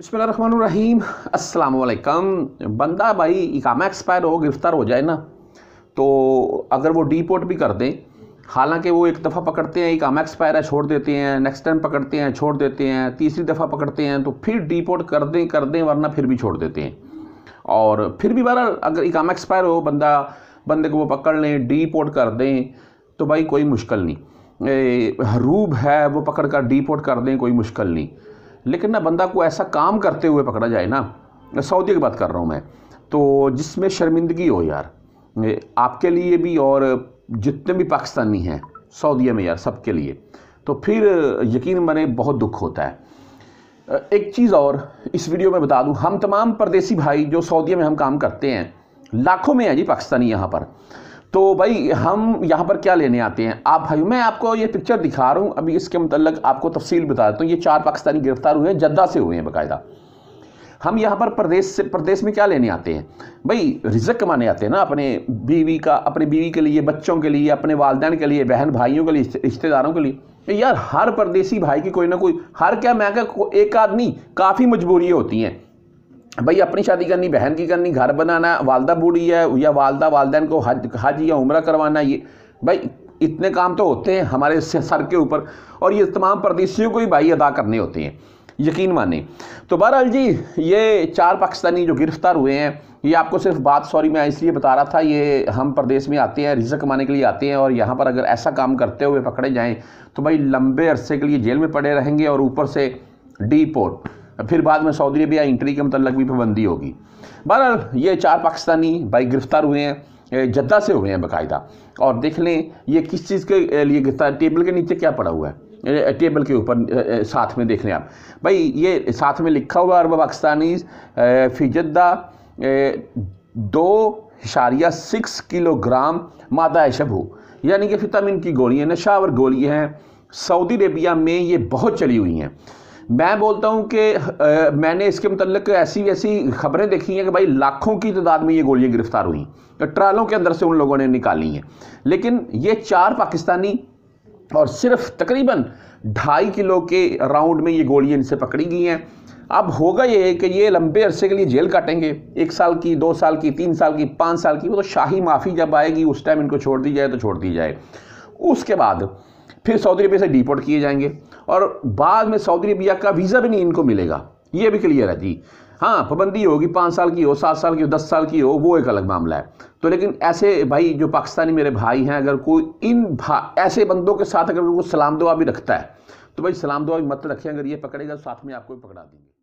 अस्सलाम वालेकुम बंदा भाई इकामा एक्सपायर तो हो गिरफ़्तार हो जाए ना तो अगर वो डीपोर्ट भी कर दें हालांकि वो एक दफ़ा पकड़ते हैं इकामा एक्सपायर है छोड़ देते हैं नेक्स्ट टाइम पकड़ते हैं छोड़ देते हैं तीसरी दफ़ा पकड़ते हैं तो फिर डीपोर्ट कर दें कर दें वरना फिर भी छोड़ देते हैं और फिर भी बहरहाल अगर इकामा एक्सपायर हो बंदा बंदे को वो पकड़ लें डीपोर्ट कर दें तो भाई कोई मुश्किल नहीं रूब है वो पकड़ कर डीपोर्ट कर दें कोई मुश्किल नहीं लेकिन ना बंदा को ऐसा काम करते हुए पकड़ा जाए ना सऊदी की बात कर रहा हूँ मैं तो जिसमें शर्मिंदगी हो यार आपके लिए भी और जितने भी पाकिस्तानी हैं सऊदीया में यार सबके लिए तो फिर यकीन बने बहुत दुख होता है एक चीज़ और इस वीडियो में बता दूं हम तमाम परदेसी भाई जो सऊदीया में हम काम करते हैं लाखों में है जी पाकिस्तानी यहाँ पर तो भाई हम यहाँ पर क्या लेने आते हैं आप भाई मैं आपको ये पिक्चर दिखा रहा हूँ अभी इसके मतलब आपको तफसील बता देता हूँ ये चार पाकिस्तानी गिरफ्तार हुए हैं जद्दा से हुए हैं बाकायदा हम यहाँ पर प्रदेश से प्रदेश में क्या लेने आते हैं भाई रिजक कमाने आते हैं ना अपने बीवी का अपने बीवी के लिए बच्चों के लिए अपने वालदेन के लिए बहन भाइयों के लिए रिश्तेदारों के लिए यार हर परदेसी भाई की कोई ना कोई हर क्या मैं क्या एक आदमी काफ़ी मजबूरियाँ होती हैं भाई अपनी शादी करनी बहन की करनी घर बनाना वालदा बूढ़ी है या वालदा वालदेन को हज हज या उम्र करवाना ये भाई इतने काम तो होते हैं हमारे सर के ऊपर और ये तमाम परदेशियों को ही भाई अदा करने होते हैं यकीन माने तो बहरहाल जी ये चार पाकिस्तानी जो गिरफ्तार हुए हैं ये आपको सिर्फ बात सॉरी मैं इसलिए बता रहा था ये हम प्रदेश में आते हैं रिजक कमाने के लिए आते हैं और यहाँ पर अगर ऐसा काम करते हुए पकड़े जाएँ तो भाई लंबे अरसे के लिए जेल में पड़े रहेंगे और ऊपर से डी फिर बाद में सऊदी अरबिया इंट्री के मतलब भी पाबंदी होगी बहरहाल ये चार पाकिस्तानी भाई गिरफ्तार हुए हैं जद्दा से हुए हैं बाकायदा और देख लें ये किस चीज़ के लिए गिरफ्तार टेबल के नीचे क्या पड़ा हुआ है टेबल के ऊपर साथ में देख लें आप भाई ये साथ में लिखा हुआ अरब पाकिस्तानी फिजद्दा दो इशारिया सिक्स किलोग्राम मादा शबू यानी कि फिटामिन की गोलियाँ नशावर गोलियाँ हैं सऊदी अरेबिया में ये बहुत चली हुई हैं मैं बोलता हूँ कि आ, मैंने इसके मतलब ऐसी ऐसी खबरें देखी हैं कि भाई लाखों की तादाद में ये गोलियाँ गिरफ्तार हुई तो ट्रालों के अंदर से उन लोगों ने निकाली हैं लेकिन ये चार पाकिस्तानी और सिर्फ तकरीबन ढाई किलो के राउंड में ये गोलियाँ इनसे पकड़ी गई हैं अब होगा ये कि ये लंबे अरसे के लिए जेल काटेंगे एक साल की दो साल की तीन साल की पाँच साल की वो तो शाही माफ़ी जब आएगी उस टाइम इनको छोड़ दी जाए तो छोड़ दी जाए उसके बाद फिर सऊदी अरबिया से डिपोर्ट किए जाएंगे और बाद में सऊदी अरबिया का वीज़ा भी नहीं इनको मिलेगा ये भी क्लियर है जी हाँ पाबंदी होगी पाँच साल की हो सात साल की हो दस साल की हो वो एक अलग मामला है तो लेकिन ऐसे भाई जो पाकिस्तानी मेरे भाई हैं अगर कोई इन भा ऐसे बंदों के साथ अगर उनको सलाम दुआ भी रखता है तो भाई सलाम दुआ भी मत रखें अगर ये पकड़ेगा तो साथ में आपको भी पकड़ा देंगे